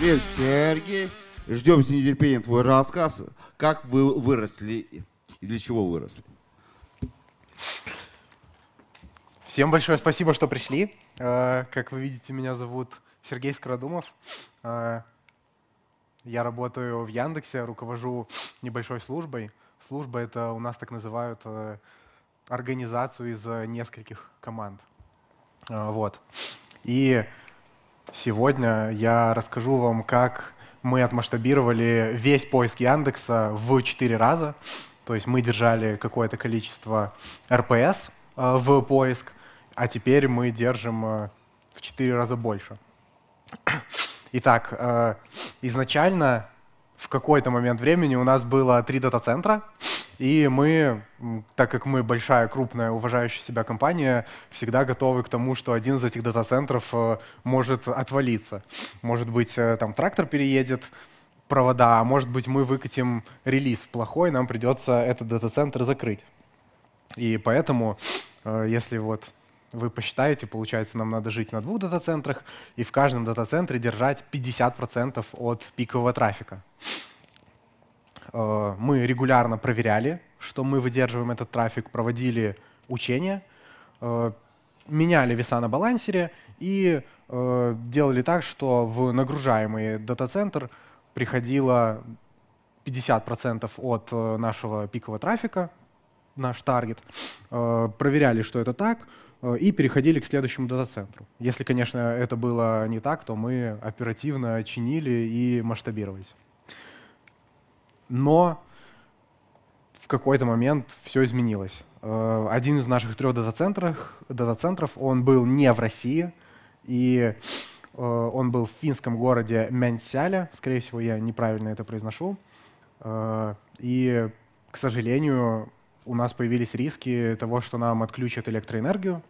Привет, Сергей. Ждем с нетерпением твой рассказ. Как вы выросли и для чего выросли? Всем большое спасибо, что пришли. А, как вы видите, меня зовут Сергей Скородумов. А, я работаю в Яндексе, руковожу небольшой службой. Служба — это у нас так называют а, организацию из нескольких команд. Вот. И Сегодня я расскажу вам, как мы отмасштабировали весь поиск Яндекса в 4 раза. То есть мы держали какое-то количество РПС э, в поиск, а теперь мы держим э, в 4 раза больше. Итак, э, изначально в какой-то момент времени у нас было три дата-центра, и мы, так как мы большая, крупная, уважающая себя компания, всегда готовы к тому, что один из этих дата-центров э, может отвалиться. Может быть, э, там трактор переедет, провода, а может быть, мы выкатим релиз плохой, нам придется этот дата-центр закрыть. И поэтому, э, если вот вы посчитаете, получается, нам надо жить на двух дата-центрах и в каждом дата-центре держать 50% от пикового трафика. Э, мы регулярно проверяли, что мы выдерживаем этот трафик, проводили учения, э, меняли веса на балансере и э, делали так, что в нагружаемый дата-центр приходило 50% от нашего пикового трафика, наш таргет, проверяли, что это так, и переходили к следующему дата-центру. Если, конечно, это было не так, то мы оперативно чинили и масштабировались. Но в какой-то момент все изменилось. Э, один из наших трех дата-центров, дата он был не в России, и э, он был в финском городе Мянсяля, скорее всего, я неправильно это произношу. Э, и, к сожалению, у нас появились риски того, что нам отключат электроэнергию,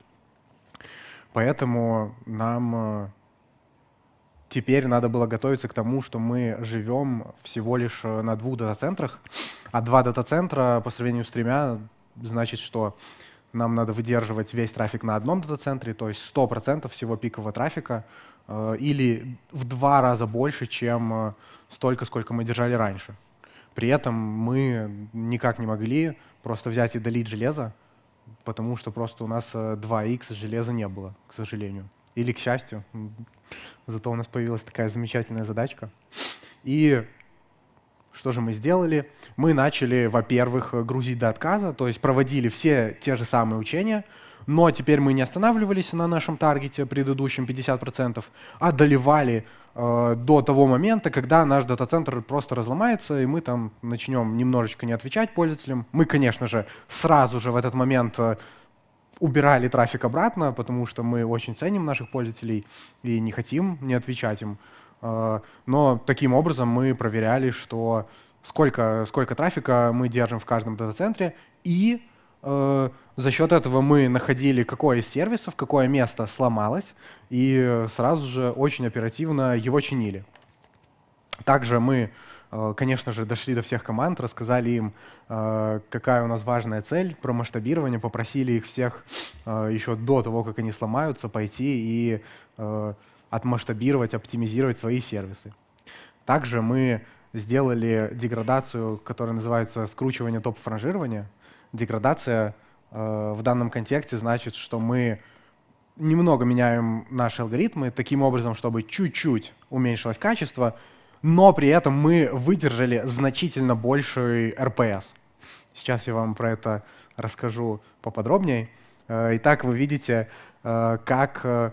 поэтому нам теперь надо было готовиться к тому, что мы живем всего лишь э, на двух дата-центрах, а два дата-центра по сравнению с тремя значит, что нам надо выдерживать весь трафик на одном дата-центре, то есть 100% всего пикового трафика, э, или в два раза больше, чем э, столько, сколько мы держали раньше. При этом мы никак не могли просто взять и долить железо, потому что просто у нас 2х железа не было, к сожалению. Или к счастью, Зато у нас появилась такая замечательная задачка. И что же мы сделали? Мы начали, во-первых, грузить до отказа, то есть проводили все те же самые учения, но теперь мы не останавливались на нашем таргете предыдущем 50%, а доливали э, до того момента, когда наш дата-центр просто разломается, и мы там начнем немножечко не отвечать пользователям. Мы, конечно же, сразу же в этот момент э, убирали трафик обратно, потому что мы очень ценим наших пользователей и не хотим не отвечать им. А, но таким образом мы проверяли, что сколько, сколько трафика мы держим в каждом дата-центре, и э, за счет этого мы находили, какое из сервисов, какое место сломалось, и сразу же очень оперативно его чинили. Также мы Э, конечно же, дошли до всех команд, рассказали им, э, какая у нас важная цель про масштабирование, попросили их всех э, еще до того, как они сломаются, пойти и отмасштабировать, оптимизировать свои сервисы. Также мы сделали деградацию, которая называется скручивание топ-франжирования. Деградация в данном контексте значит, что мы немного меняем наши алгоритмы таким образом, чтобы чуть-чуть уменьшилось качество, но при этом мы выдержали значительно больший РПС. Сейчас я вам про это расскажу поподробнее. Э, итак, вы видите, э, как э,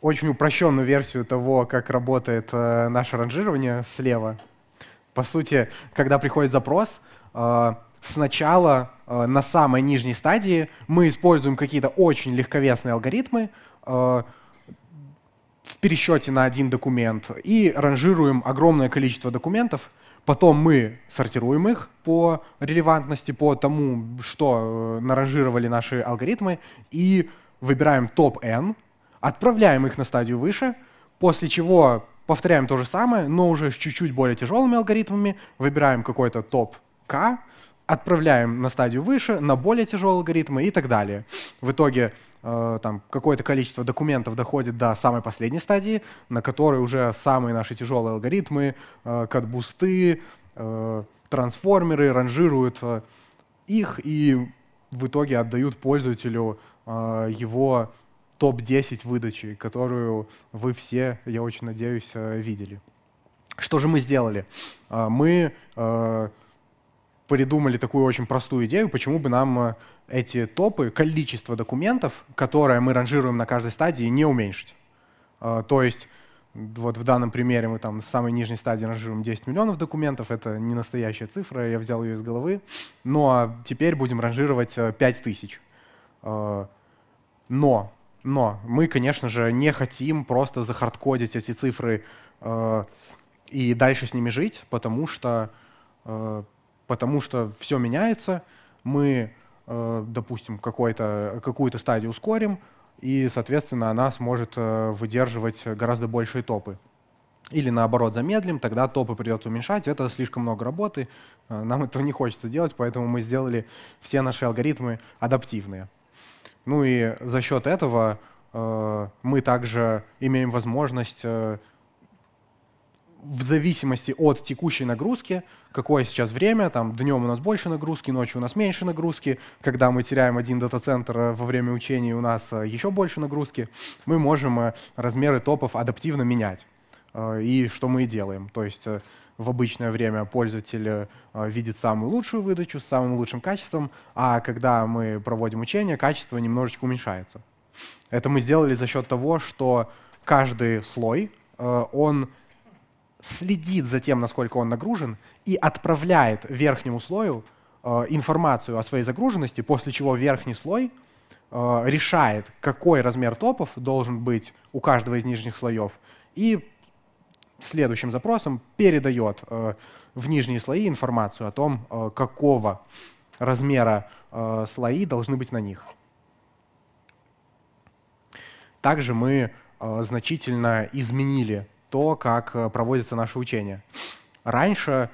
очень упрощенную версию того, как работает наше ранжирование слева. По сути, когда приходит запрос, сначала на самой нижней стадии мы используем какие-то очень легковесные алгоритмы, в пересчете на один документ и ранжируем огромное количество документов. Потом мы сортируем их по релевантности, по тому, что э, наранжировали наши алгоритмы, и выбираем топ-n, отправляем их на стадию выше, после чего повторяем то же самое, но уже с чуть-чуть более тяжелыми алгоритмами, выбираем какой-то топ-k, отправляем на стадию выше, на более тяжелые алгоритмы и так далее. В итоге Э, там какое-то количество документов доходит до самой последней стадии, на которой уже самые наши тяжелые алгоритмы, э, кадбусты, э, трансформеры ранжируют их и в итоге отдают пользователю его топ-10 выдачи, которую вы все, я очень надеюсь, видели. Что же мы сделали? Мы придумали такую очень простую идею, почему бы нам эти топы, количество документов, которое мы ранжируем на каждой стадии, не уменьшить. А, то есть вот в данном примере мы там с самой нижней стадии ранжируем 10 миллионов документов, это не настоящая цифра, я взял ее из головы. Ну а теперь будем ранжировать 5 э, тысяч. А, но, но мы, конечно же, не хотим просто захардкодить эти цифры э, и дальше с ними жить, потому что, э, потому что все меняется. Мы Э, допустим, какую-то стадию ускорим, и, соответственно, она сможет э, выдерживать гораздо большие топы. Или наоборот, замедлим, тогда топы придется уменьшать, это слишком много работы, э, нам этого не хочется делать, поэтому мы сделали все наши алгоритмы адаптивные. Ну и за счет этого мы также имеем возможность в зависимости от текущей нагрузки, какое сейчас время, там днем у нас больше нагрузки, ночью у нас меньше нагрузки, когда мы теряем один дата-центр э, во время учения у нас э, еще больше нагрузки, мы можем э, размеры топов адаптивно менять. И что мы и делаем. То есть в обычное время пользователь видит самую лучшую выдачу с самым лучшим качеством, а когда мы проводим учение, качество немножечко уменьшается. Это мы сделали за счет того, что каждый слой, он следит за тем, насколько он нагружен, и отправляет верхнему слою э, информацию о своей загруженности, после чего верхний слой э, решает, какой размер топов должен быть у каждого из нижних слоев, и следующим запросом передает э, в нижние слои информацию о том, э, какого размера э, слои должны быть на них. Также мы э, значительно изменили то, как э, проводится наше учение. Раньше,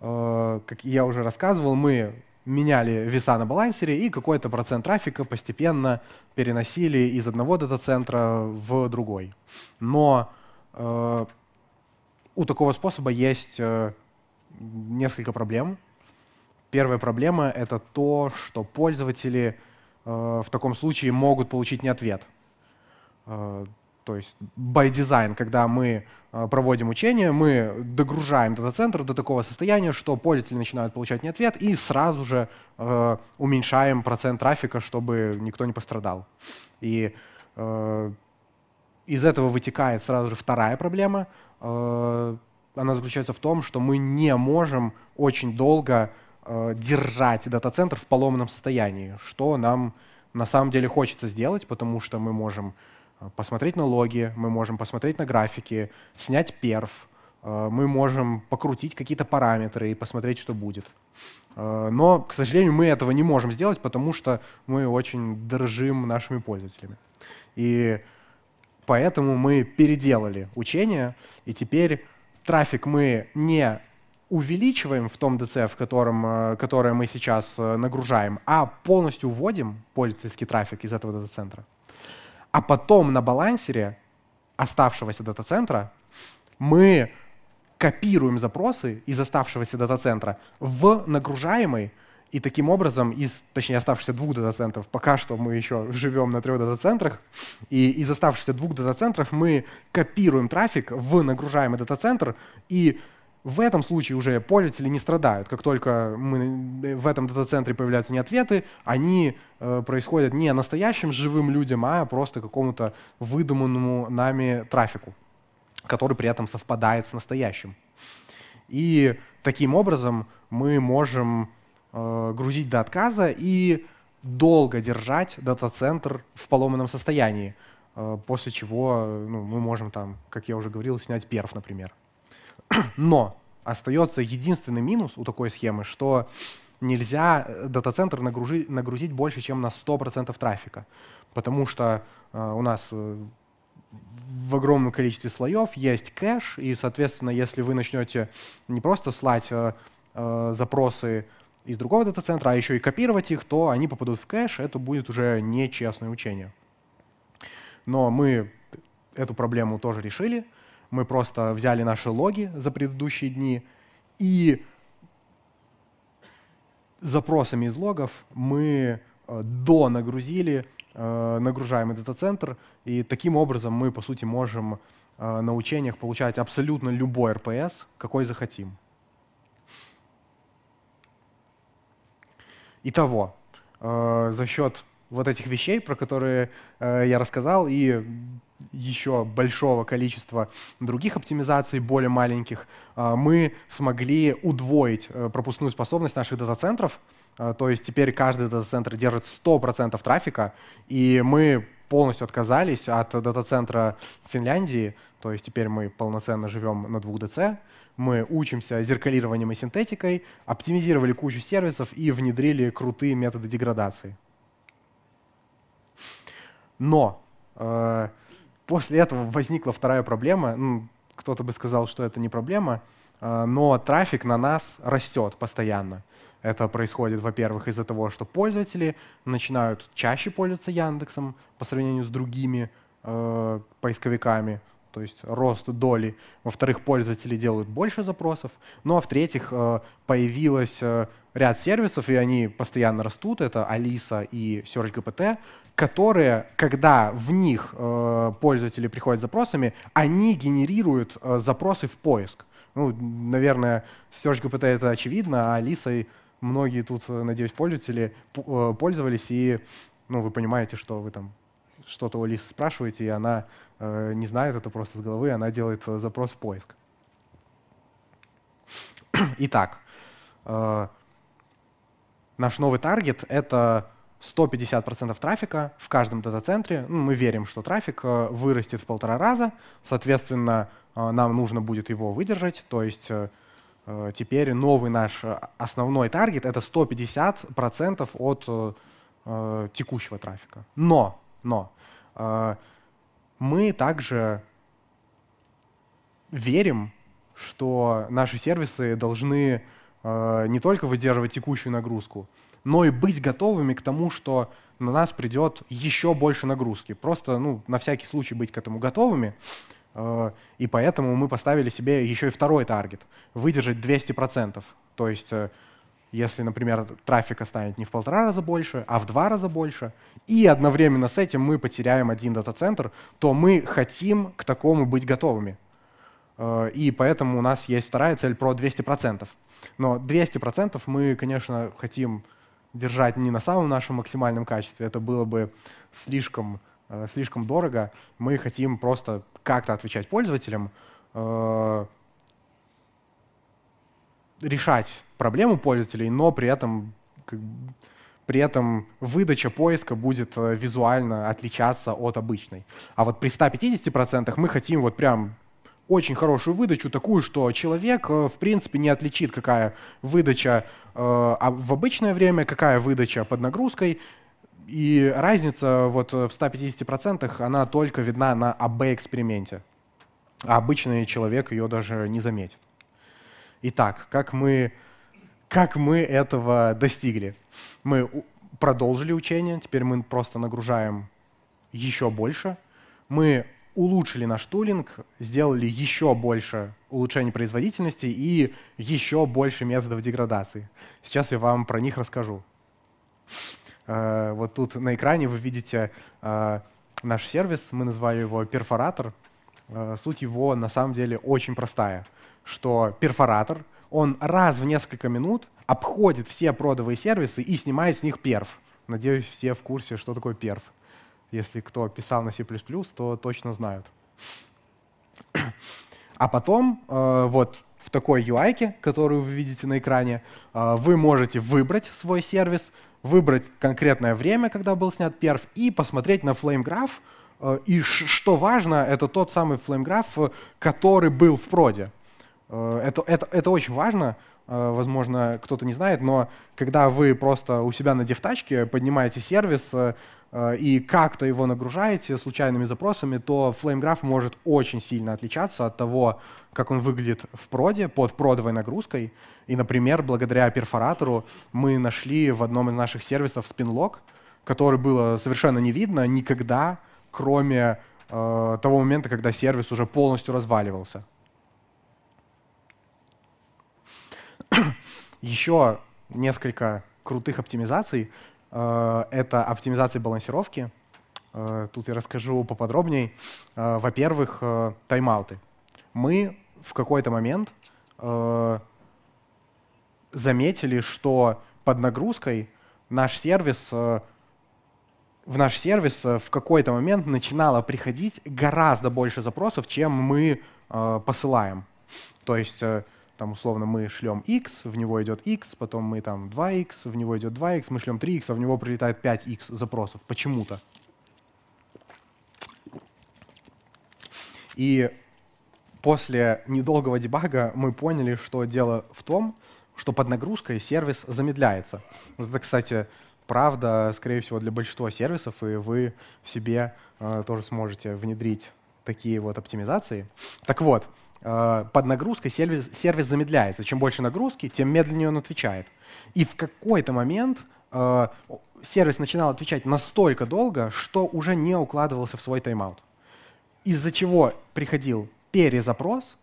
э, как я уже рассказывал, мы меняли веса на балансере и какой-то процент трафика постепенно переносили из одного дата-центра в другой. Но э, у такого способа есть несколько проблем. Первая проблема — это то, что пользователи э, в таком случае могут получить не ответ. Э, то есть by design, когда мы э, проводим учение, мы догружаем дата-центр до такого состояния, что пользователи начинают получать не ответ, и сразу же э, уменьшаем процент трафика, чтобы никто не пострадал. И э, из этого вытекает сразу же вторая проблема. Э, она заключается в том, что мы не можем очень долго э, держать дата-центр в поломанном состоянии, что нам на самом деле хочется сделать, потому что мы можем Э, посмотреть на логи, мы можем посмотреть на графики, снять перв, э, мы можем покрутить какие-то параметры и посмотреть, что будет. Э, но, к сожалению, мы этого не можем сделать, потому что мы очень дрожим нашими пользователями. И поэтому мы переделали учение, и теперь трафик мы не увеличиваем в том ДЦ, в котором, которое мы сейчас нагружаем, а полностью вводим пользовательский трафик из этого дата-центра а потом на балансере оставшегося дата-центра мы копируем запросы из оставшегося дата-центра в нагружаемый, и таким образом, из, точнее, оставшихся двух дата-центров, пока что мы еще живем на трех дата-центрах, и из оставшихся двух дата-центров мы копируем трафик в нагружаемый дата-центр, и в этом случае уже пользователи не страдают. Как только мы, в этом дата-центре появляются не ответы, они э, происходят не настоящим живым людям, а просто какому-то выдуманному нами трафику, который при этом совпадает с настоящим. И таким образом мы можем э, грузить до отказа и долго держать дата-центр в поломанном состоянии, э, после чего ну, мы можем там, как я уже говорил, снять перф, например. Но остается единственный минус у такой схемы, что нельзя э, дата-центр нагружи, нагрузить больше, чем на 100% трафика, потому что э, у нас э, в огромном количестве слоев есть кэш, и, соответственно, если вы начнете не просто слать э, э, запросы из другого дата-центра, а еще и копировать их, то они попадут в кэш, это будет уже нечестное учение. Но мы эту проблему тоже решили – мы просто взяли наши логи за предыдущие дни и запросами из логов мы э, до нагрузили, э, нагружаем этот центр, и таким образом мы, по сути, можем э, на учениях получать абсолютно любой РПС, какой захотим. Итого, за счет вот этих вещей, про которые я рассказал, и еще большого количества других оптимизаций, более маленьких, а, мы смогли удвоить э, пропускную способность наших дата-центров. А, то есть теперь каждый дата-центр держит 100% трафика, и мы полностью отказались от дата-центра в Финляндии, то есть теперь мы полноценно живем на 2DC, мы учимся зеркалированием и синтетикой, оптимизировали кучу сервисов и внедрили крутые методы деградации. Но э, После этого возникла вторая проблема. Ну, кто-то бы сказал, что это не проблема, а, но трафик на нас растет постоянно. Это происходит, во-первых, из-за того, что пользователи начинают чаще пользоваться Яндексом по сравнению с другими э, поисковиками то есть рост доли. Во-вторых, пользователи делают больше запросов. Ну а в-третьих, э, появилось э, ряд сервисов, и они постоянно растут. Это Алиса и SearchGPT, которые, когда в них э, пользователи приходят с запросами, они генерируют запросы в поиск. Ну, наверное, с SearchGPT это очевидно, а Алисой многие тут, надеюсь, пользователи пользовались, и ну, вы понимаете, что вы там что-то у Алисы спрашиваете, и она э, не знает это просто с головы, она делает э, запрос в поиск. Итак, э, наш новый таргет — это 150% трафика в каждом дата-центре. Ну, мы верим, что трафик э, вырастет в полтора раза. Соответственно, э, нам нужно будет его выдержать. То есть теперь новый наш основной таргет — это 150% от текущего трафика. Но но э, мы также верим, что наши сервисы должны э, не только выдерживать текущую нагрузку, но и быть готовыми к тому, что на нас придет еще больше нагрузки. Просто ну, на всякий случай быть к этому готовыми. А, и поэтому мы поставили себе еще и второй таргет – выдержать 200%. То есть э, если, например, трафика станет не в полтора раза больше, а в два раза больше, и одновременно с этим мы потеряем один дата-центр, то мы хотим к такому быть готовыми. Э, и поэтому у нас есть вторая цель про 200%. Но 200% мы, конечно, хотим держать не на самом нашем максимальном качестве, это было бы слишком, э, слишком дорого. Мы хотим просто как-то отвечать пользователям, э, решать проблему пользователей, но при этом как, при этом выдача поиска будет э, визуально отличаться от обычной. А вот при 150% мы хотим вот прям очень хорошую выдачу, такую, что человек, э, в принципе, не отличит, какая выдача э, а в обычное время, какая выдача под нагрузкой. И разница вот э, в 150% она только видна на АБ-эксперименте. А обычный человек ее даже не заметит. Итак, как мы, как мы этого достигли? Мы продолжили учение, теперь мы просто нагружаем еще больше. Мы улучшили наш тулинг, сделали еще больше улучшений производительности и еще больше методов деградации. Сейчас я вам про них расскажу. Э, вот тут на экране вы видите э, наш сервис, мы назвали его перфоратор. Э, суть его на самом деле очень простая — что перфоратор, он раз в несколько минут обходит все продовые сервисы и снимает с них перф. Надеюсь, все в курсе, что такое перф. Если кто писал на C++, то точно знают. А потом э, вот в такой UI, которую вы видите на экране, э, вы можете выбрать свой сервис, выбрать конкретное время, когда был снят перф, и посмотреть на Flame Graph. Э, и что важно, это тот самый Flame Graph, который был в проде. Э, это, это, это очень важно, э, возможно, кто-то не знает, но когда вы просто у себя на девтачке поднимаете сервис э, и как-то его нагружаете случайными запросами, то FlameGraph может очень сильно отличаться от того, как он выглядит в проде под продовой нагрузкой. И, например, благодаря перфоратору мы нашли в одном из наших сервисов SpinLock, который было совершенно не видно никогда, кроме того момента, когда сервис уже полностью разваливался. Еще несколько крутых оптимизаций. Э, это оптимизация балансировки. Э, тут я расскажу поподробнее. Э, во-первых, тайм-ауты. Мы в какой-то момент заметили, что под нагрузкой наш сервис в наш сервис в какой-то момент начинало приходить гораздо больше запросов, чем мы посылаем. То есть там условно мы шлем x, в него идет x, потом мы там 2x, в него идет 2x, мы шлем 3x, а в него прилетает 5x запросов почему-то. И после недолгого дебага мы поняли, что дело в том, что под нагрузкой сервис замедляется. Это, кстати, правда, скорее всего, для большинства сервисов, и вы себе э, тоже сможете внедрить такие вот оптимизации. Так вот, Э, под нагрузкой сервис, сервис замедляется. Чем больше нагрузки, тем медленнее он отвечает. И в какой-то момент э, сервис начинал отвечать настолько долго, что уже не укладывался в свой тайм-аут. Из-за чего приходил перезапрос,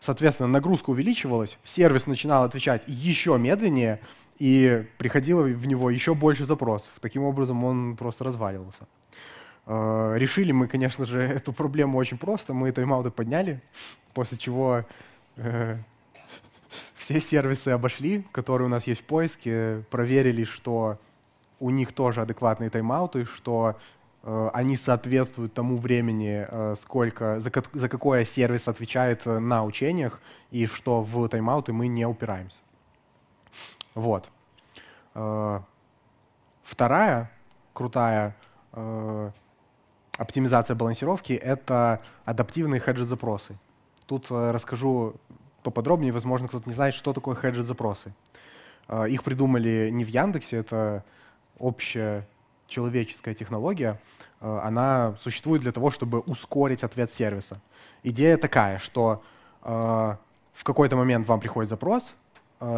соответственно, нагрузка увеличивалась, сервис начинал отвечать еще медленнее, и приходило в него еще больше запросов. Таким образом, он просто разваливался. Э, решили мы, конечно же, эту проблему очень просто. Мы тайм-ауты подняли, после чего э, все сервисы обошли, которые у нас есть в поиске, проверили, что у них тоже адекватные тайм-ауты, что э, они соответствуют тому времени, сколько, за, как, за какой сервис отвечает на учениях, и что в тайм-ауты мы не упираемся. Вот. вторая крутая оптимизация балансировки — это адаптивные хеджет-запросы. Тут э, расскажу поподробнее, возможно, кто-то не знает, что такое хеджет-запросы. Э, их придумали не в Яндексе, это общая человеческая технология. Э, она существует для того, чтобы ускорить ответ сервиса. Идея такая, что в какой-то момент вам приходит запрос,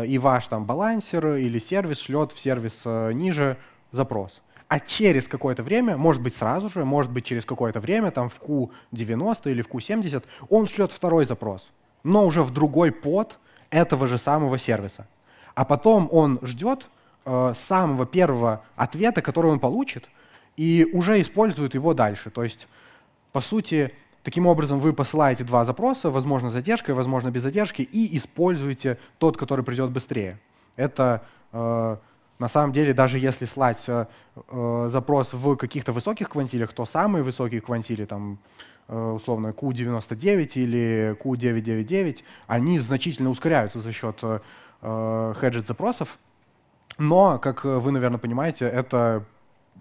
и ваш там балансер или сервис шлет в сервис ниже запрос. А через какое-то время, может быть сразу же, может быть через какое-то время, там в Q90 или в Q70, он шлет второй запрос, но уже в другой под этого же самого сервиса. А потом он ждет э, самого первого ответа, который он получит, и уже использует его дальше. То есть, по сути, Таким образом, вы посылаете два запроса, возможно, с задержкой, возможно, без задержки, и используете тот, который придет быстрее. Это э, на самом деле, даже если слать э, э, запрос в каких-то высоких квантилях, то самые высокие квантили, там, э, условно, Q99 или Q999, они значительно ускоряются за счет э, э хеджет-запросов. Но, как вы, наверное, понимаете, это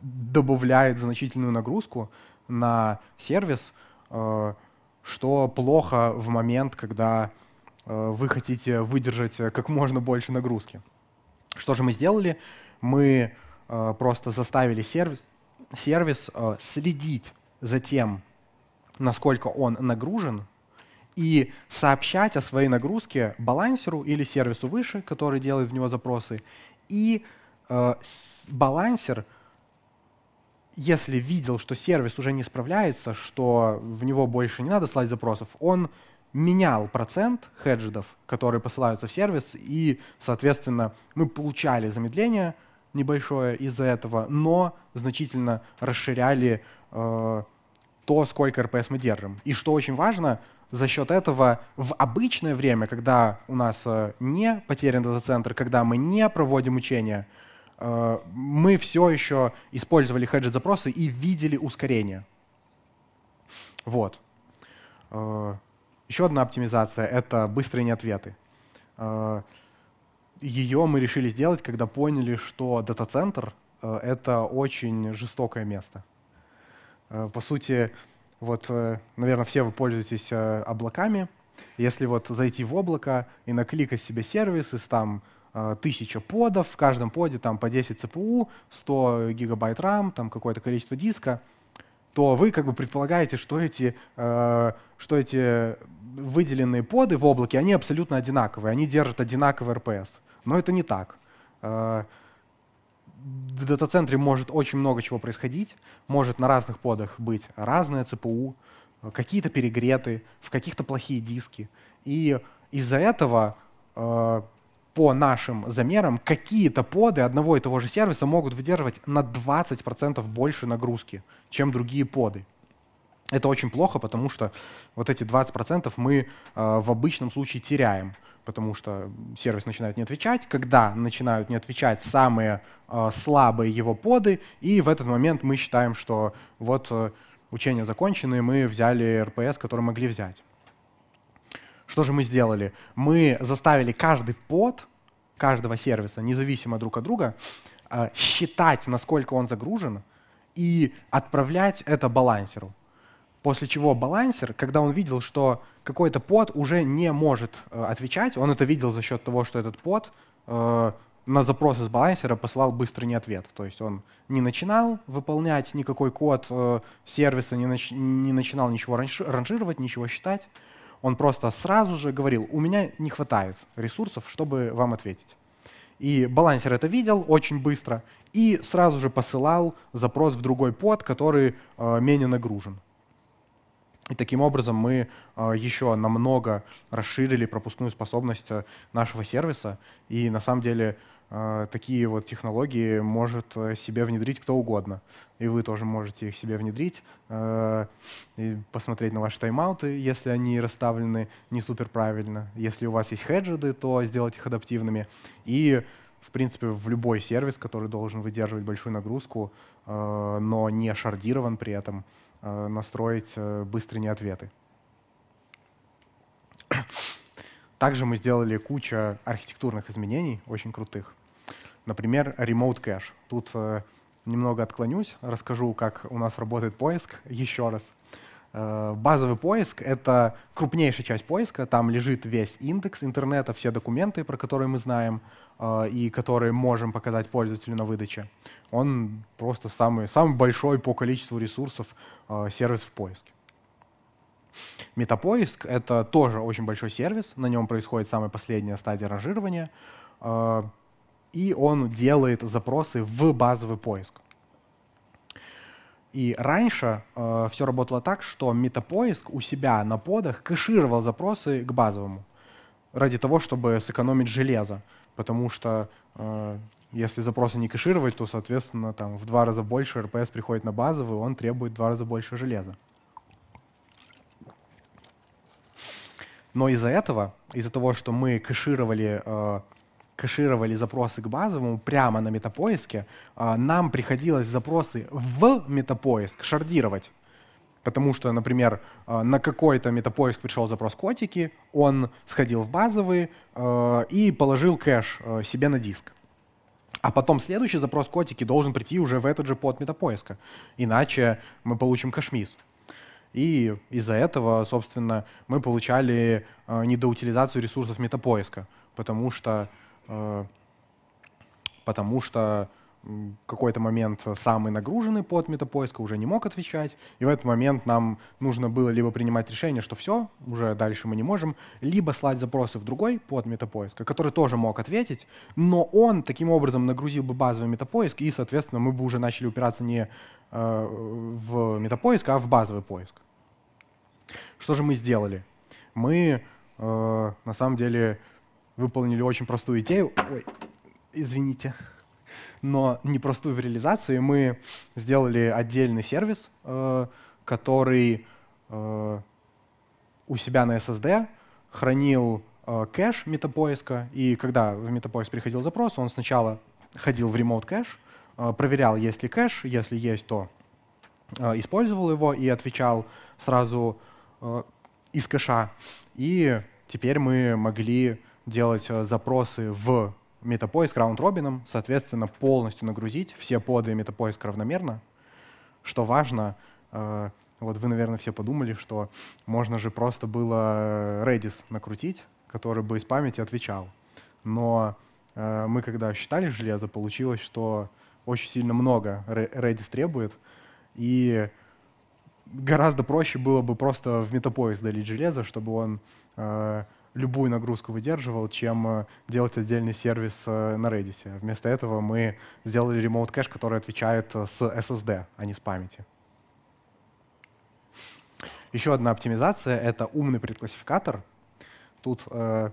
добавляет значительную нагрузку на сервис, э, что плохо в момент, когда вы хотите выдержать как можно больше нагрузки. Что же мы сделали? Мы э, просто заставили сервис, сервис э, следить за тем, насколько он нагружен, и сообщать о своей нагрузке балансеру или сервису выше, который делает в него запросы. И э, балансер, если видел, что сервис уже не справляется, что в него больше не надо слать запросов, он менял процент хеджедов, которые посылаются в сервис, и, соответственно, мы получали замедление небольшое из-за этого, но значительно расширяли э, то, сколько RPS мы держим. И что очень важно, за счет этого в обычное время, когда у нас э, не потерян дата-центр, когда мы не проводим учения, э, мы все еще использовали хеджет-запросы и видели ускорение. Вот. Э, еще одна оптимизация — это быстрые неответы. Э, Ее мы решили сделать, когда поняли, что дата-центр э, — это очень жестокое место. Э, по сути, вот, наверное, все вы пользуетесь облаками. Если вот зайти в облако и накликать себе сервис из там тысяча подов, в каждом поде там по 10 CPU, 100 гигабайт RAM, там какое-то количество диска — то вы как бы предполагаете, что эти, э, что эти выделенные поды в облаке, они абсолютно одинаковые, они держат одинаковый рпс, Но это не так. Э, в дата-центре может очень много чего происходить, может на разных подах быть разное ЦПУ, какие-то перегреты, в каких-то плохие диски. И из-за этого э, по нашим замерам, какие-то поды одного и того же сервиса могут выдерживать на 20% больше нагрузки, чем другие поды. Это очень плохо, потому что вот эти 20% мы э, в обычном случае теряем, потому что сервис начинает не отвечать, когда начинают не отвечать самые э, слабые его поды, и в этот момент мы считаем, что вот э, учения закончены, мы взяли РПС, который могли взять. Что же мы сделали? Мы заставили каждый под каждого сервиса, независимо друг от друга, э, считать, насколько он загружен, и отправлять это балансеру. После чего балансер, когда он видел, что какой-то под уже не может э, отвечать, он это видел за счет того, что этот под э, на запрос из балансера послал быстрый не ответ. То есть он не начинал выполнять никакой код э, сервиса, не, нач не начинал ничего ранж ранжировать, ничего считать он просто сразу же говорил, у меня не хватает ресурсов, чтобы вам ответить. И балансер это видел очень быстро и сразу же посылал запрос в другой под, который э, менее нагружен. И таким образом мы э, еще намного расширили пропускную способность э, нашего сервиса. И на самом деле Э, такие вот технологии может э, себе внедрить кто угодно. И вы тоже можете их себе внедрить, э, и посмотреть на ваши тайм-ауты, если они расставлены не супер правильно. Если у вас есть хеджеды, то сделать их адаптивными. И, в принципе, в любой сервис, который должен выдерживать большую нагрузку, но не шардирован при этом, настроить быстрые ответы. Также мы сделали кучу архитектурных изменений, очень крутых. Например, Remote кэш. Тут э, немного отклонюсь, расскажу, как у нас работает поиск еще раз. Э, базовый поиск — это крупнейшая часть поиска, там лежит весь индекс интернета, все документы, про которые мы знаем э, и которые можем показать пользователю на выдаче. Он просто самый, самый большой по количеству ресурсов сервис в поиске. Метапоиск — это тоже очень большой сервис, на нем происходит самая последняя стадия ранжирования и он делает запросы в базовый поиск. И раньше э, все работало так, что метапоиск у себя на подах кэшировал запросы к базовому ради того, чтобы сэкономить железо, потому что э, если запросы не кэшировать, то, соответственно, там в два раза больше РПС приходит на базовый, он требует в два раза больше железа. Но из-за этого, из-за того, что мы кэшировали э, кэшировали запросы к базовому прямо на метапоиске, а, нам приходилось запросы в метапоиск шардировать. Потому что, например, а, на какой-то метапоиск пришел запрос котики, он сходил в базовый а, и положил кэш себе на диск. А потом следующий запрос котики должен прийти уже в этот же под метапоиска. Иначе мы получим кэшмис. И из-за этого, собственно, мы получали недоутилизацию ресурсов метапоиска. Потому что Э, потому что какой-то момент самый нагруженный под метапоиска уже не мог отвечать, и в этот момент нам нужно было либо принимать решение, что все, уже дальше мы не можем, либо слать запросы в другой под метапоиска, который тоже мог ответить, но он таким образом нагрузил бы базовый метапоиск, и, соответственно, мы бы уже начали упираться не э, в метапоиск, а в базовый поиск. Что же мы сделали? Мы э, на самом деле выполнили очень простую идею. Ой, извините. Но непростую в реализации. Мы сделали отдельный сервис, э, который э, у себя на SSD хранил э, кэш метапоиска. И когда в метапоиск приходил запрос, он сначала ходил в remote кэш, проверял, есть ли кэш, если есть, то использовал его и отвечал сразу из кэша. И теперь мы могли делать э, запросы в метапоиск раунд-робином, соответственно, полностью нагрузить все поды метапоиска равномерно. Что важно, э, вот вы, наверное, все подумали, что можно же просто было э, Redis накрутить, который бы из памяти отвечал. Но мы, когда считали железо, получилось, что очень сильно много Redis требует, и гораздо проще было бы просто в метапоиск долить железо, чтобы он любую нагрузку выдерживал, чем э, делать отдельный сервис э, на Redis. Вместо этого мы сделали remote кэш, который отвечает э, с SSD, а не с памяти. Еще одна оптимизация — это умный предклассификатор. Тут э,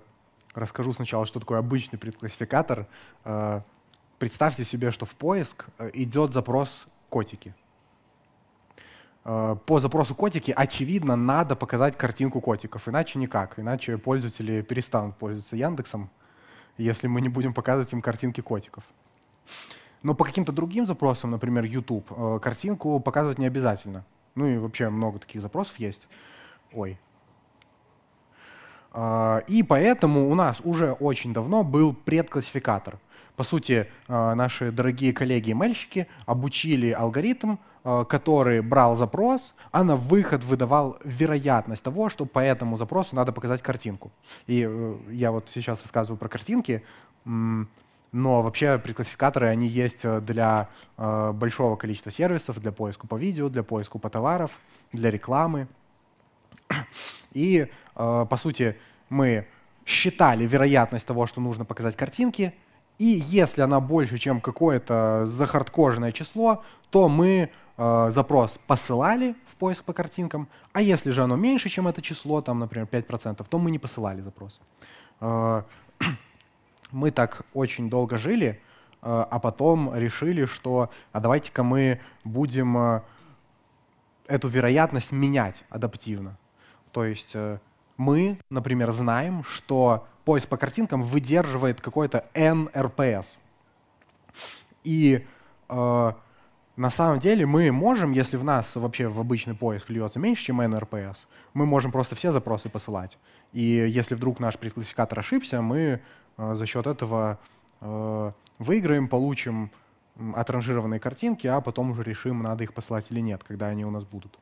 расскажу сначала, что такое обычный предклассификатор. Э, представьте себе, что в поиск идет запрос «котики». Э, по запросу котики, очевидно, надо показать картинку котиков, иначе никак, иначе пользователи перестанут пользоваться Яндексом, если мы не будем показывать им картинки котиков. Но по каким-то другим запросам, например, YouTube, э, картинку показывать не обязательно. Ну и вообще много таких запросов есть. Ой. А, и поэтому у нас уже очень давно был предклассификатор. По сути, э, наши дорогие коллеги мальчики обучили алгоритм, Э, который брал запрос, а на выход выдавал вероятность того, что по этому запросу надо показать картинку. И э, я вот сейчас рассказываю про картинки, но вообще предклассификаторы, они есть э, для большого количества сервисов, для поиска по видео, для поиска по товаров, для рекламы. И, по сути, мы считали вероятность того, что нужно показать картинки, и если она больше, чем какое-то захардкожное число, то мы э, запрос посылали в поиск по картинкам, а если же оно меньше, чем это число, там, например, 5%, то мы не посылали запрос. Э, мы так очень долго жили, э, а потом решили, что а давайте-ка мы будем э, эту вероятность менять адаптивно. То есть мы, например, знаем, что поиск по картинкам выдерживает какой-то N RPS. И э, на самом деле мы можем, если в нас вообще в обычный поиск льется меньше, чем N RPS, мы можем просто все запросы посылать. И если вдруг наш предклассификатор ошибся, мы э, за счет этого э, выиграем, получим отранжированные картинки, а потом уже решим, надо их посылать или нет, когда они у нас будут.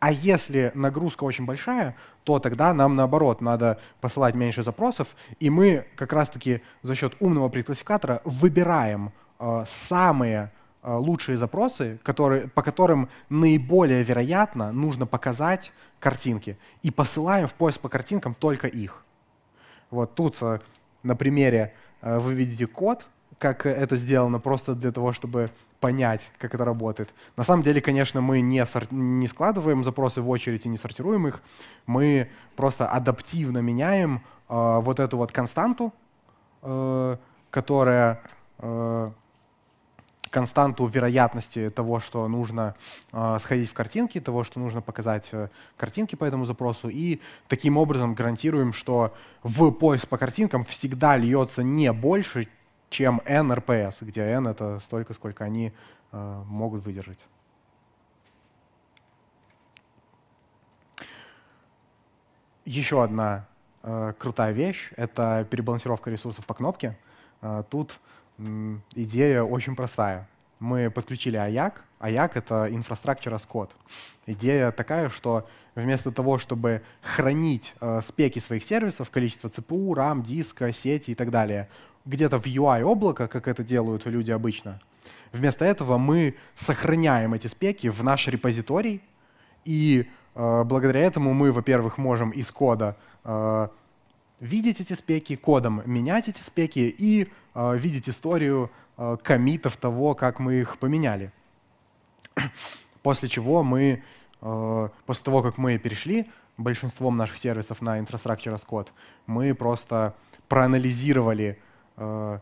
А если нагрузка очень большая, то тогда нам наоборот надо посылать меньше запросов, и мы как раз-таки за счет умного предклассификатора выбираем э, самые э, лучшие запросы, которые, по которым наиболее вероятно нужно показать картинки, и посылаем в поиск по картинкам только их. Вот тут э, на примере э, вы видите код, как это сделано, просто для того, чтобы понять, как это работает. На самом деле, конечно, мы не, сор- не складываем запросы в очередь и не сортируем их. Мы просто адаптивно меняем э, вот эту вот константу, э, которая э, константу вероятности того, что нужно э, сходить в картинки, того, что нужно показать э, картинки по этому запросу. И таким образом гарантируем, что в поиск по картинкам всегда льется не больше, чем N RPS, где N — это столько, сколько они э, могут выдержать. Еще одна э, крутая вещь — это перебалансировка ресурсов по кнопке. Э, тут идея очень простая. Мы подключили AYAC. AYAC — это инфраструктура as Code. Идея такая, что вместо того, чтобы хранить э, спеки своих сервисов, количество CPU, RAM, диска, сети и так далее, где-то в UI облака, как это делают люди обычно, вместо этого мы сохраняем эти спеки в наш репозиторий, и э, благодаря этому мы, во-первых, можем из кода э, видеть эти спеки, кодом менять эти спеки и э, видеть историю э, комитов того, как мы их поменяли. После чего мы Э, после того, как мы перешли большинством наших сервисов на Infrastructure as Code, мы просто проанализировали, э,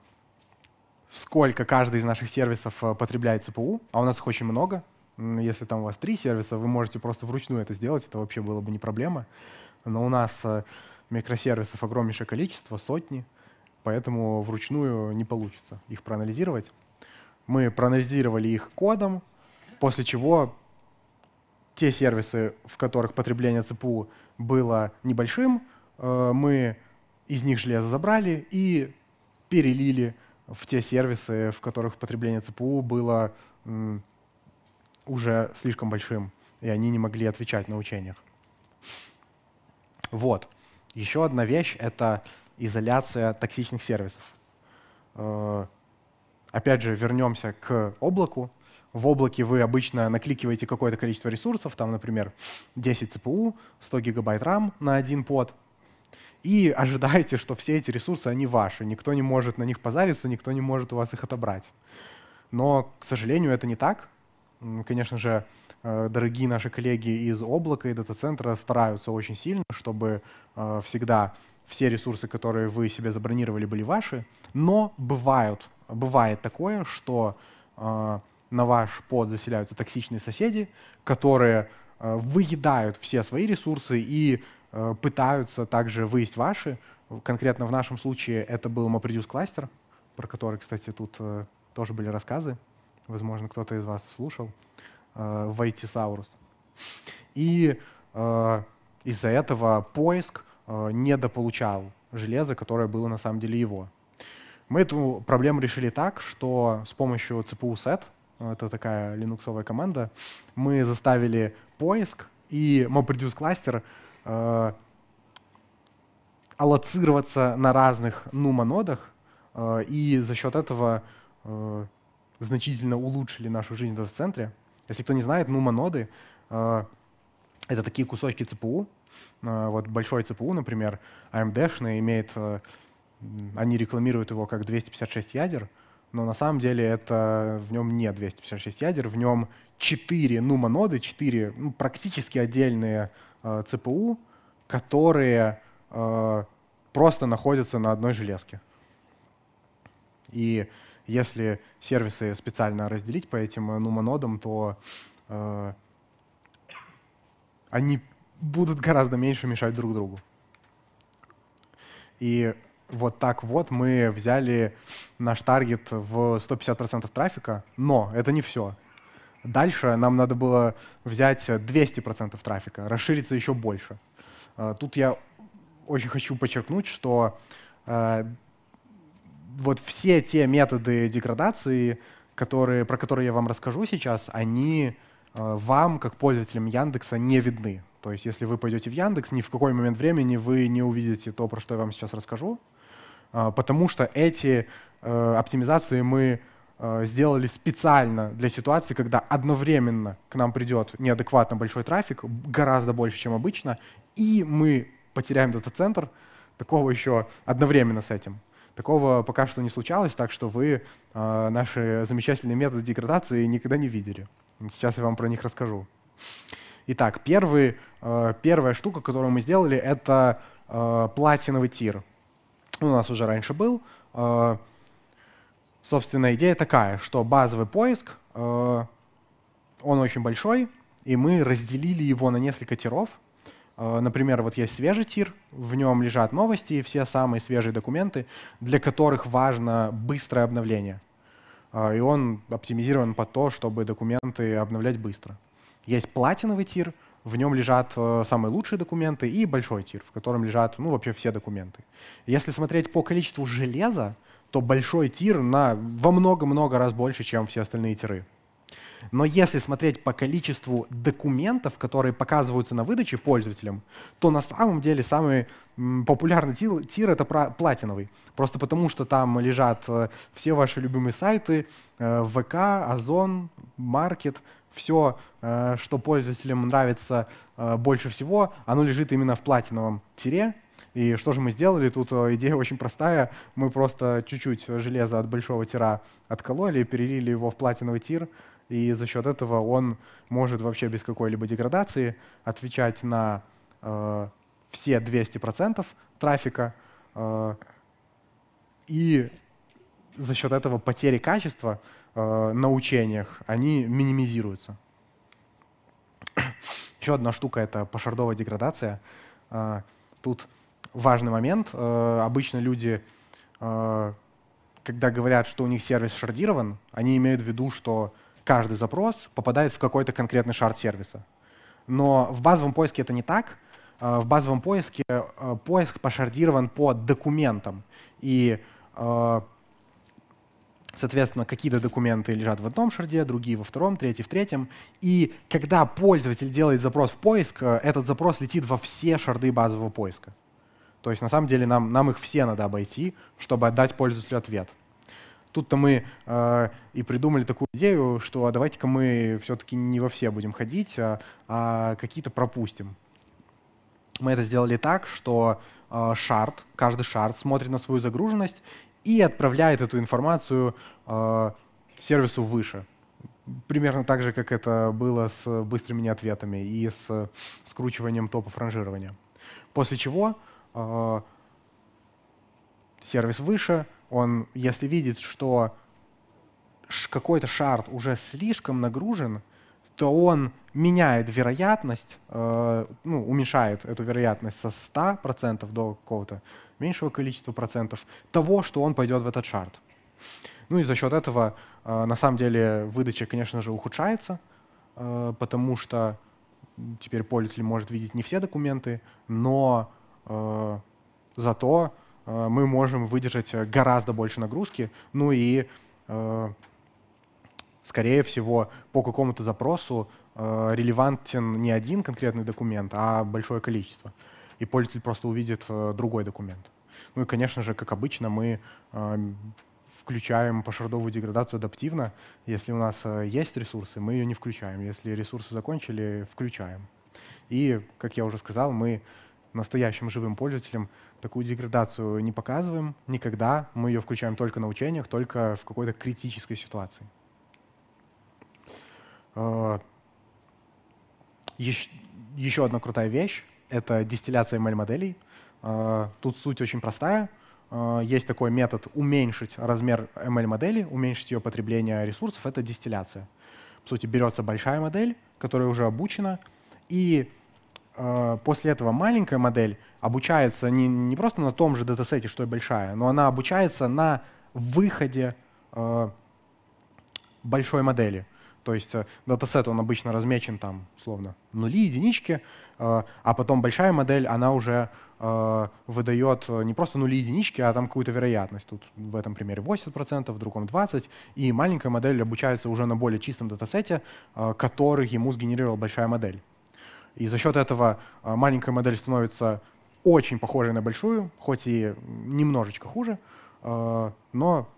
сколько каждый из наших сервисов э, потребляет ЦПУ, а у нас их очень много. Если там у вас три сервиса, вы можете просто вручную это сделать, это вообще было бы не проблема. Но у нас микросервисов огромнейшее количество, сотни, поэтому вручную не получится их проанализировать. Мы проанализировали их кодом, после чего те сервисы, в которых потребление ЦПУ было небольшим, э, мы из них железо забрали и перелили в те сервисы, в которых потребление ЦПУ было уже слишком большим, и они не могли отвечать на учениях. Вот. Еще одна вещь — это изоляция токсичных сервисов. Э, опять же, вернемся к облаку. В облаке вы обычно накликиваете какое-то количество ресурсов, там, например, 10 CPU, 100 гигабайт RAM на один под, и ожидаете, что все эти ресурсы, они ваши, никто не может на них позариться, никто не может у вас их отобрать. Но, к сожалению, это не так. Конечно же, э, дорогие наши коллеги из облака и дата-центра стараются очень сильно, чтобы э, всегда все ресурсы, которые вы себе забронировали, были ваши. Но бывают, бывает такое, что э, на ваш под заселяются токсичные соседи, которые э, выедают все свои ресурсы и э, пытаются также выесть ваши. Конкретно в нашем случае это был MapReduce кластер, про который, кстати, тут э, тоже были рассказы. Возможно, кто-то из вас слушал. В IT-саурус. И из-за этого поиск недополучал железо, которое было на самом деле его. Мы эту проблему решили так, что с помощью CPU set это такая линуксовая команда, мы заставили поиск и MapReduce кластер э, аллоцироваться на разных Numa нодах, э, и за счет этого э, значительно улучшили нашу жизнь в дата-центре. Если кто не знает, Numa ноды э, — это такие кусочки ЦПУ. Э, вот большой ЦПУ, например, AMD-шный, а эм имеет, э, они рекламируют его как 256 ядер — но на самом деле это, в нем не 256 ядер, в нем 4 нума-ноды, 4 ну, практически отдельные э, ЦПУ, которые э, просто находятся на одной железке. И если сервисы специально разделить по этим э, нума-нодам, то э, они будут гораздо меньше мешать друг другу. И вот так вот мы взяли наш таргет в 150% трафика, но это не все. Дальше нам надо было взять 200% трафика, расшириться еще больше. А, тут я очень хочу подчеркнуть, что а, вот все те методы деградации, которые, про которые я вам расскажу сейчас, они а, вам, как пользователям Яндекса, не видны. То есть если вы пойдете в Яндекс, ни в какой момент времени вы не увидите то, про что я вам сейчас расскажу. А, потому что эти э, оптимизации мы э, сделали специально для ситуации, когда одновременно к нам придет неадекватно большой трафик, гораздо больше, чем обычно, и мы потеряем дата-центр, такого еще одновременно с этим. Такого пока что не случалось, так что вы э, наши замечательные методы деградации никогда не видели. Сейчас я вам про них расскажу. Итак, первый, э, первая штука, которую мы сделали, это э, платиновый тир у нас уже раньше был. А, собственно, идея такая, что базовый поиск, а, он очень большой, и мы разделили его на несколько тиров. А, например, вот есть свежий тир, в нем лежат новости и все самые свежие документы, для которых важно быстрое обновление. И он оптимизирован под то, чтобы документы обновлять быстро. Есть платиновый тир — в нем лежат э, самые лучшие документы и большой тир, в котором лежат ну, вообще все документы. Если смотреть по количеству железа, то большой тир на, во много-много раз больше, чем все остальные тиры. Но если смотреть по количеству документов, которые показываются на выдаче пользователям, то на самом деле самый популярный тир, тир это платиновый. Просто потому, что там лежат э, все ваши любимые сайты, э, ВК, Озон, Маркет, все, э, что пользователям нравится э, больше всего, оно лежит именно в платиновом тире. И что же мы сделали? Тут э, идея очень простая. Мы просто чуть-чуть железо от большого тира откололи, перелили его в платиновый тир, и за счет этого он может вообще без какой-либо деградации отвечать на э, все 200% трафика. Э, и за счет этого потери качества Э, на учениях, они минимизируются. Еще одна штука — это пошардовая деградация. Э, тут важный момент. Э, обычно люди, когда говорят, что у них сервис шардирован, они имеют в виду, что каждый запрос попадает в какой-то конкретный шард сервиса. Но в базовом поиске это не так. В базовом поиске поиск пошардирован по документам. И Соответственно, какие-то документы лежат в одном шарде, другие во втором, третий в третьем. И когда пользователь делает запрос в поиск, э, этот запрос летит во все шарды базового поиска. То есть на самом деле нам, нам их все надо обойти, чтобы отдать пользователю ответ. Тут-то мы э, и придумали такую идею, что «А давайте-ка мы все-таки не во все будем ходить, а, а какие-то пропустим. Мы это сделали так, что э, шарт, каждый шард смотрит на свою загруженность и отправляет эту информацию э, сервису выше. Примерно так же, как это было с быстрыми неответами и с скручиванием топов ранжирования. После чего э, сервис выше, он, если видит, что какой-то шард уже слишком нагружен, то он меняет вероятность, э, ну, уменьшает эту вероятность со 100% до какого-то меньшего количества процентов того, что он пойдет в этот шарт. Ну и за счет этого, э, на самом деле, выдача, конечно же, ухудшается, э, потому что теперь пользователь может видеть не все документы, но э, зато мы можем выдержать гораздо больше нагрузки. Ну и, скорее всего, по какому-то запросу релевантен не один конкретный документ, а большое количество и пользователь просто увидит э, другой документ. Ну и, конечно же, как обычно, мы э, включаем пошардовую деградацию адаптивно. Если у нас э, есть ресурсы, мы ее не включаем. Если ресурсы закончили, включаем. И, как я уже сказал, мы настоящим живым пользователям такую деградацию не показываем никогда. Мы ее включаем только на учениях, только в какой-то критической ситуации. Еще одна крутая вещь это дистилляция ML-моделей. А, тут суть очень простая. А, есть такой метод уменьшить размер ML-модели, уменьшить ее потребление ресурсов — это дистилляция. В сути, берется большая модель, которая уже обучена, и а, после этого маленькая модель обучается не, не просто на том же датасете, что и большая, но она обучается на выходе большой модели. То есть э, датасет, он обычно размечен там, словно нули, единички, Э, а потом большая модель, она уже э, выдает э, не просто нули единички, а там какую-то вероятность. Тут в этом примере 80%, в другом 20%. И маленькая модель обучается уже на более чистом датасете, который ему сгенерировала большая модель. И за счет этого маленькая модель становится очень похожей на большую, хоть и немножечко хуже, но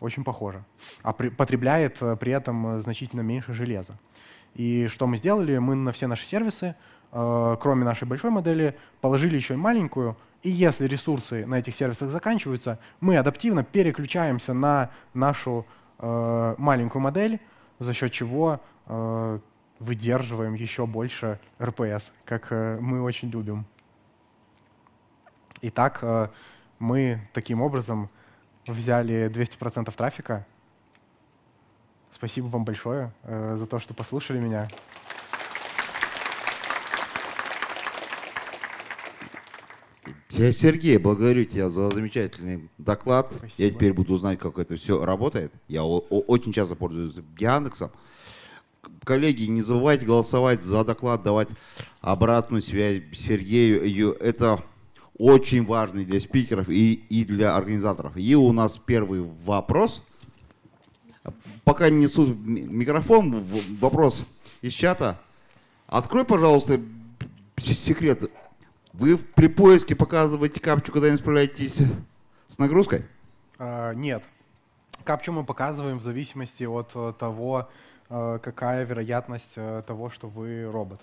очень похожа. А потребляет при этом значительно меньше железа. И что мы сделали? Мы на все наши сервисы Э, кроме нашей большой модели, положили еще и маленькую. И если ресурсы на этих сервисах заканчиваются, мы адаптивно переключаемся на нашу э, маленькую модель, за счет чего э, выдерживаем еще больше РПС, как мы очень любим. Итак, мы таким образом взяли 200% трафика. Спасибо вам большое за то, что послушали меня. Я Сергей, благодарю тебя за замечательный доклад. Спасибо. Я теперь буду знать, как это все работает. Я очень часто пользуюсь Яндексом. Коллеги, не забывайте голосовать за доклад, давать обратную связь Сергею. Это очень важно для спикеров и, и для организаторов. И у нас первый вопрос. Пока несут микрофон, вопрос из чата. Открой, пожалуйста, секрет вы при поиске показываете капчу, когда не справляетесь с нагрузкой? А, нет. Капчу мы показываем в зависимости от э, того, э, какая вероятность э, того, что вы робот.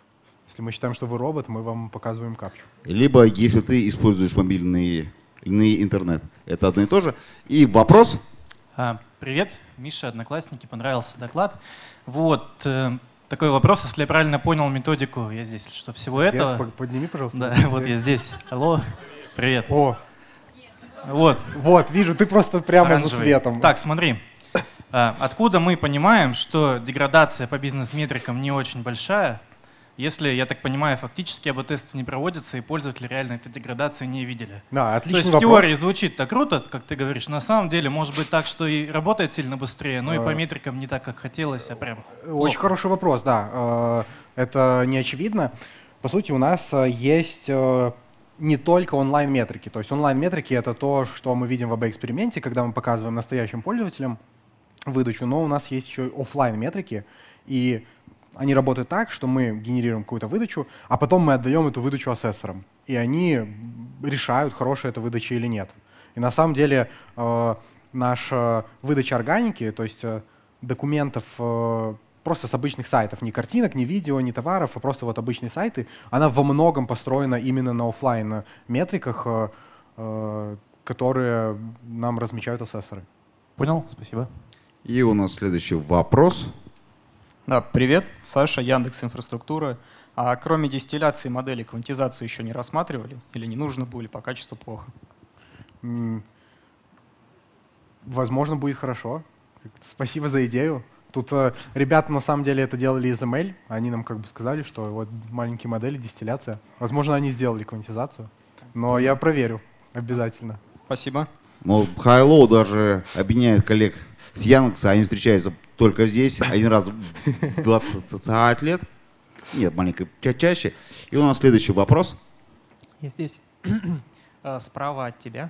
Если мы считаем, что вы робот, мы вам показываем капчу. Либо если ты используешь мобильный интернет. Это одно и то же. И вопрос. А, привет, Миша, одноклассники, понравился доклад. Вот, такой вопрос, если я правильно понял методику, я здесь, что всего Вверх, этого... Подними, пожалуйста. Да, Привет. вот я здесь. Алло, привет. О. Вот. Вот, вижу, ты просто прямо Оранжевый. за светом. Так, смотри. А, откуда мы понимаем, что деградация по бизнес-метрикам не очень большая, если, я так понимаю, фактически АБ-тесты не проводятся, и пользователи реально этой деградации не видели. Да, отличный То есть вопрос. в теории звучит так круто, как ты говоришь, на самом деле может быть так, что и работает сильно быстрее, но и э, по метрикам не так, как хотелось, а прям э, плохо. Очень хороший вопрос, да. Э, это не очевидно. По сути, у нас есть не только онлайн-метрики. То есть онлайн-метрики — это то, что мы видим в АБ-эксперименте, когда мы показываем настоящим пользователям выдачу, но у нас есть еще офлайн метрики и они работают так, что мы генерируем какую-то выдачу, а потом мы отдаем эту выдачу ассессорам. И они решают, хорошая эта выдача или нет. И на самом деле э, наша выдача органики, то есть э, документов э, просто с обычных сайтов, ни картинок, ни видео, ни товаров, а просто вот обычные сайты, она во многом построена именно на офлайн э, метриках, э, э, которые нам размечают ассессоры. Понял, спасибо. И у нас следующий вопрос. Да, привет, Саша, Яндекс Инфраструктура. А кроме дистилляции модели квантизацию еще не рассматривали? Или не нужно было, по качеству плохо? Возможно, будет хорошо. Спасибо за идею. Тут э, ребята на самом деле это делали из ML. Они нам как бы сказали, что вот маленькие модели, дистилляция. Возможно, они сделали квантизацию. Но я проверю обязательно. Спасибо. Ну, Хайлоу даже объединяет коллег с Яндекса. Они встречаются только здесь, один раз в 20 лет. Нет, маленькой ча чаще. И у нас следующий вопрос. Я здесь. А, справа от тебя.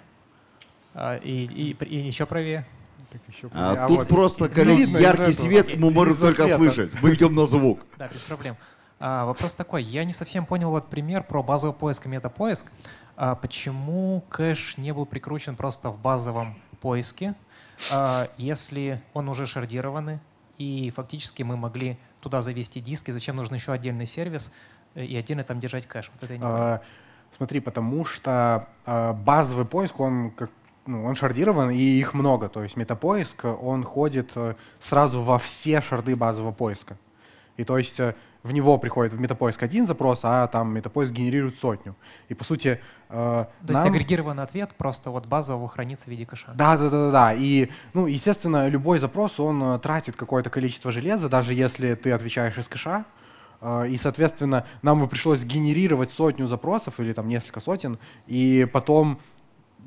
А, и, и, и еще правее. Так еще а, правее. А, а тут вот. просто, коллеги, яркий свет, мы можем только света. слышать. Мы идем на звук. Да, без проблем. А, вопрос такой. Я не совсем понял вот пример про базовый поиск и метапоиск. А почему кэш не был прикручен просто в базовом поиске? А, если он уже шардированный, и фактически мы могли туда завести диски, зачем нужен еще отдельный сервис э, и отдельно там держать кэш? Вот это я не а, Смотри, потому что а, базовый поиск, он как ну, он шардирован, и их много. То есть метапоиск, он ходит э, сразу во все шарды базового поиска. И то есть э, в него приходит в Метапоиск один запрос, а там Метапоиск генерирует сотню. И по сути... Э, То нам... есть агрегированный ответ просто вот базового хранится в виде кэша. Да, да, да, да, да. И, ну, естественно, любой запрос, он э, тратит какое-то количество железа, даже если ты отвечаешь из кэша. Э, и, соответственно, нам бы пришлось генерировать сотню запросов или там несколько сотен, и потом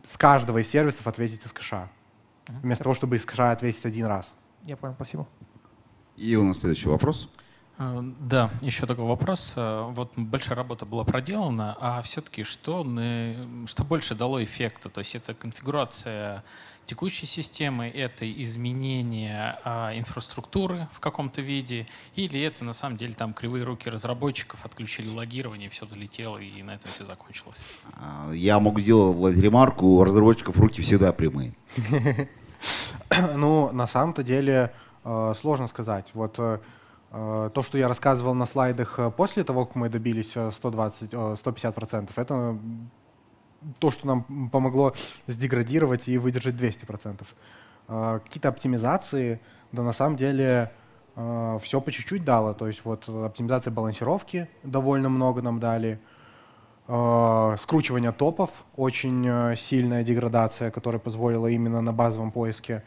с каждого из сервисов ответить из кэша. Вместо Все. того, чтобы из кэша ответить один раз. Я понял, спасибо. И у нас следующий вопрос. А, да, еще такой вопрос. Э, вот большая работа была проделана, а все-таки что, что больше дало эффекта? То есть это конфигурация текущей системы, это изменение а, инфраструктуры в каком-то виде, или это на самом деле там кривые руки разработчиков отключили логирование, все залетело и на этом все закончилось? А, я могу сделать ремарку, у разработчиков руки всегда прямые. Ну, на самом-то деле э, сложно сказать. Вот э, Э, то, что я рассказывал на слайдах э, после того, как мы добились 120, э, 150%, это то, что нам помогло сдеградировать и выдержать 200%. Какие-то оптимизации, да на самом деле все по чуть-чуть дало. То есть вот оптимизация балансировки довольно много нам дали, скручивание топов, очень сильная деградация, которая позволила именно на базовом поиске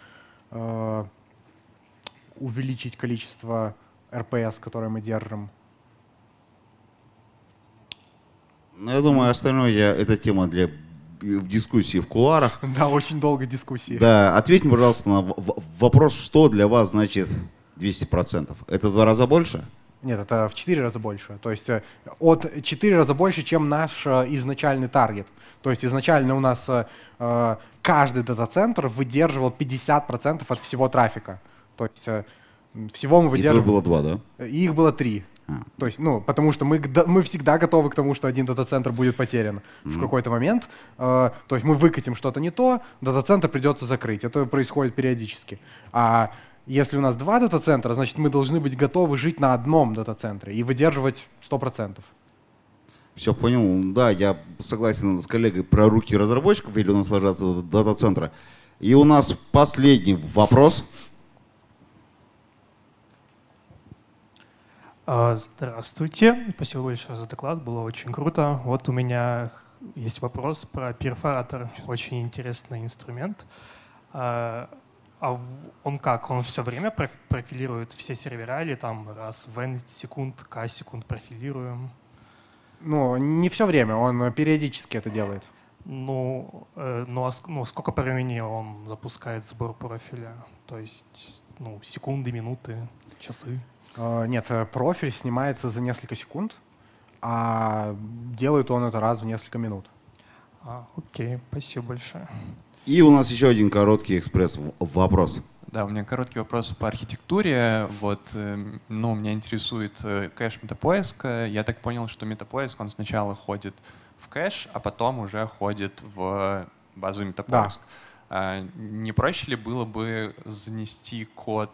увеличить количество РПС, который мы держим? Ну, я думаю, остальное я, это тема для э, в дискуссии в куларах. Да, очень долго дискуссии. Да, ответьте, пожалуйста, на вопрос, что для вас значит 200%. Это в два раза больше? Нет, это в четыре раза больше. То есть э, от 4 раза больше, чем наш э, изначальный таргет. То есть изначально у нас каждый дата-центр выдерживал 50% от всего трафика. То есть всего мы выдерживаем. И было два, да? И их было три. А. То есть, ну, потому что мы, мы всегда готовы к тому, что один дата-центр будет потерян mm-hmm. в какой-то момент. Э, то есть мы выкатим что-то не то, дата-центр придется закрыть. Это происходит периодически. А если у нас два дата-центра, значит, мы должны быть готовы жить на одном дата-центре и выдерживать 100%. Все понял. Да, я согласен с коллегой про руки разработчиков, или у нас ложатся дата-центра. И у нас последний вопрос – А, здравствуйте. Спасибо большое за доклад, было очень круто. Вот у меня есть вопрос про перфоратор. Очень интересный инструмент. А, а он как? Он все время профилирует все сервера или там раз в n секунд, k секунд профилируем? Ну, не все время, он периодически это делает. Ну, э, ну, а ну, сколько по времени он запускает сбор профиля? То есть, ну, секунды, минуты, часы? Э, нет, э, профиль снимается за несколько секунд, а делает он это раз в несколько минут. А, окей, спасибо большое. И у нас еще один короткий экспресс-вопрос. Да, у меня короткий вопрос по архитектуре. Вот, э, ну, меня интересует кэш метапоиска. Я так понял, что метапоиск, он сначала ходит в кэш, а потом уже ходит в базу метапоиск. Да. А не проще ли было бы занести код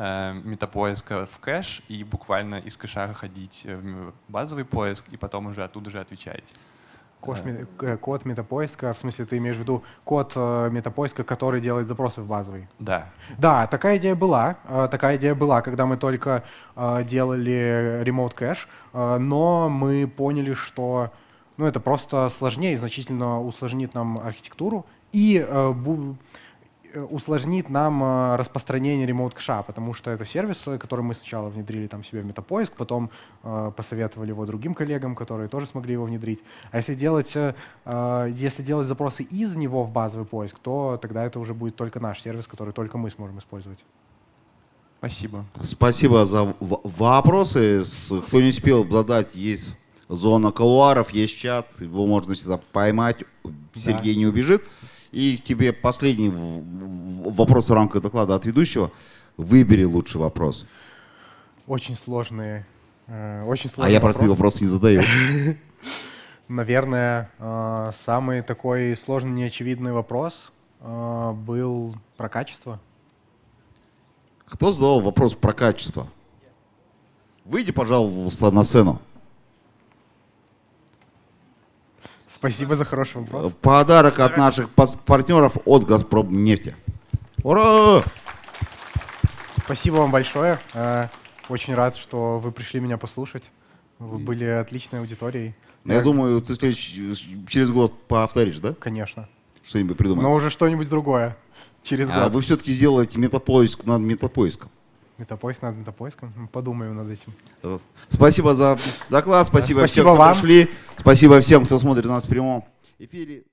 Э, метапоиска в кэш и буквально из кэша ходить в базовый поиск, и потом уже оттуда же отвечаете. Код, да. Э. Э, код метапоиска, в смысле, ты имеешь в виду код метапоиска, который делает запросы в базовый? Да. Да, такая идея была. Такая идея была, когда мы только делали remote кэш, но мы поняли, что ну, это просто сложнее, значительно усложнит нам архитектуру. И Э, усложнит нам э, распространение Remote кэша, потому что это сервис, э, который мы сначала внедрили там себе в Метапоиск, потом э, посоветовали его другим коллегам, которые тоже смогли его внедрить. А если делать, э, если делать запросы из него в базовый поиск, то тогда это уже будет только наш сервис, который только мы сможем использовать. Спасибо. Спасибо за вопросы. Кто не успел задать, есть зона колуаров, есть чат, его можно всегда поймать, Сергей да. не убежит. И тебе последний вопрос в рамках доклада от ведущего. Выбери лучший вопрос. Очень сложные. Э, очень сложные. А я простые вопросы не задаю. Наверное, э, самый такой сложный, неочевидный вопрос э, был про качество. Кто задал вопрос про качество? Выйди, пожалуйста, на сцену. Спасибо за хороший вопрос. Подарок от наших партнеров от «Газпром нефти». Ура! Спасибо вам большое. Э, очень рад, что вы пришли меня послушать. Вы были отличной аудиторией. Ну, я так. думаю, ты через год повторишь, да? Конечно. Что-нибудь придумаешь. Но уже что-нибудь другое. Через а год. вы все-таки сделаете метапоиск над метапоиском. Метапоиск надо метапоиском. Мы подумаем над этим. Спасибо за доклад, спасибо, спасибо всем, кто пришли. Спасибо всем, кто смотрит нас в прямом эфире.